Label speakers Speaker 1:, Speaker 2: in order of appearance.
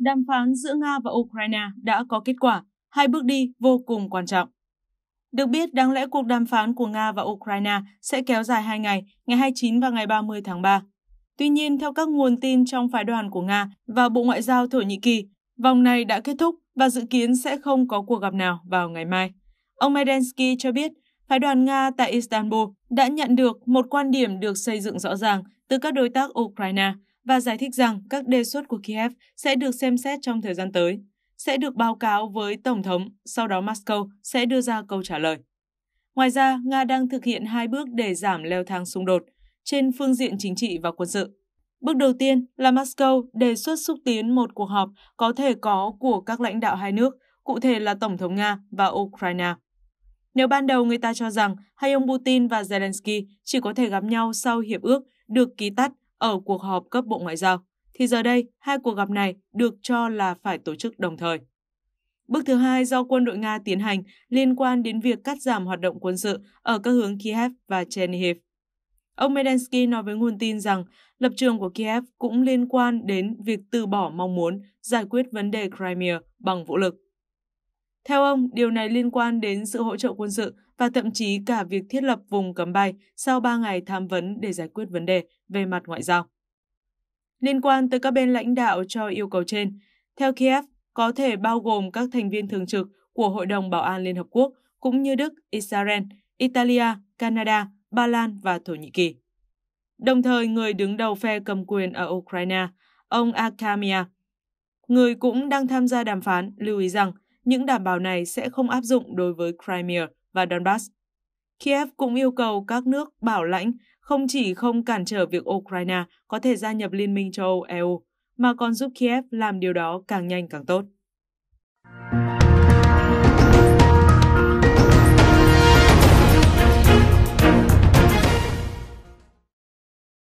Speaker 1: Đàm phán giữa Nga và Ukraine đã có kết quả, hai bước đi vô cùng quan trọng. Được biết, đáng lẽ cuộc đàm phán của Nga và Ukraine sẽ kéo dài hai ngày, ngày 29 và ngày 30 tháng 3. Tuy nhiên, theo các nguồn tin trong phái đoàn của Nga và Bộ Ngoại giao Thổ Nhĩ Kỳ, vòng này đã kết thúc và dự kiến sẽ không có cuộc gặp nào vào ngày mai. Ông Medensky cho biết, phái đoàn Nga tại Istanbul đã nhận được một quan điểm được xây dựng rõ ràng từ các đối tác Ukraine – và giải thích rằng các đề xuất của Kiev sẽ được xem xét trong thời gian tới, sẽ được báo cáo với Tổng thống, sau đó Moscow sẽ đưa ra câu trả lời. Ngoài ra, Nga đang thực hiện hai bước để giảm leo thang xung đột trên phương diện chính trị và quân sự. Bước đầu tiên là Moscow đề xuất xúc tiến một cuộc họp có thể có của các lãnh đạo hai nước, cụ thể là Tổng thống Nga và Ukraine. Nếu ban đầu người ta cho rằng hai ông Putin và Zelensky chỉ có thể gặp nhau sau hiệp ước được ký tắt ở cuộc họp cấp Bộ Ngoại giao, thì giờ đây hai cuộc gặp này được cho là phải tổ chức đồng thời. Bước thứ hai do quân đội Nga tiến hành liên quan đến việc cắt giảm hoạt động quân sự ở các hướng Kiev và Chernihiv. Ông Medensky nói với nguồn tin rằng lập trường của Kiev cũng liên quan đến việc từ bỏ mong muốn giải quyết vấn đề Crimea bằng vũ lực. Theo ông, điều này liên quan đến sự hỗ trợ quân sự và thậm chí cả việc thiết lập vùng cấm bay sau 3 ngày tham vấn để giải quyết vấn đề về mặt ngoại giao. Liên quan tới các bên lãnh đạo cho yêu cầu trên, theo Kiev, có thể bao gồm các thành viên thường trực của Hội đồng Bảo an Liên Hợp Quốc, cũng như Đức, Israel, Italia, Canada, Ba Lan và Thổ Nhĩ Kỳ. Đồng thời, người đứng đầu phe cầm quyền ở Ukraine, ông Akamia, người cũng đang tham gia đàm phán, lưu ý rằng – những đảm bảo này sẽ không áp dụng đối với Crimea và Donbass. Kiev cũng yêu cầu các nước bảo lãnh không chỉ không cản trở việc Ukraine có thể gia nhập Liên minh châu Âu EU, mà còn giúp Kiev làm điều đó càng nhanh càng tốt.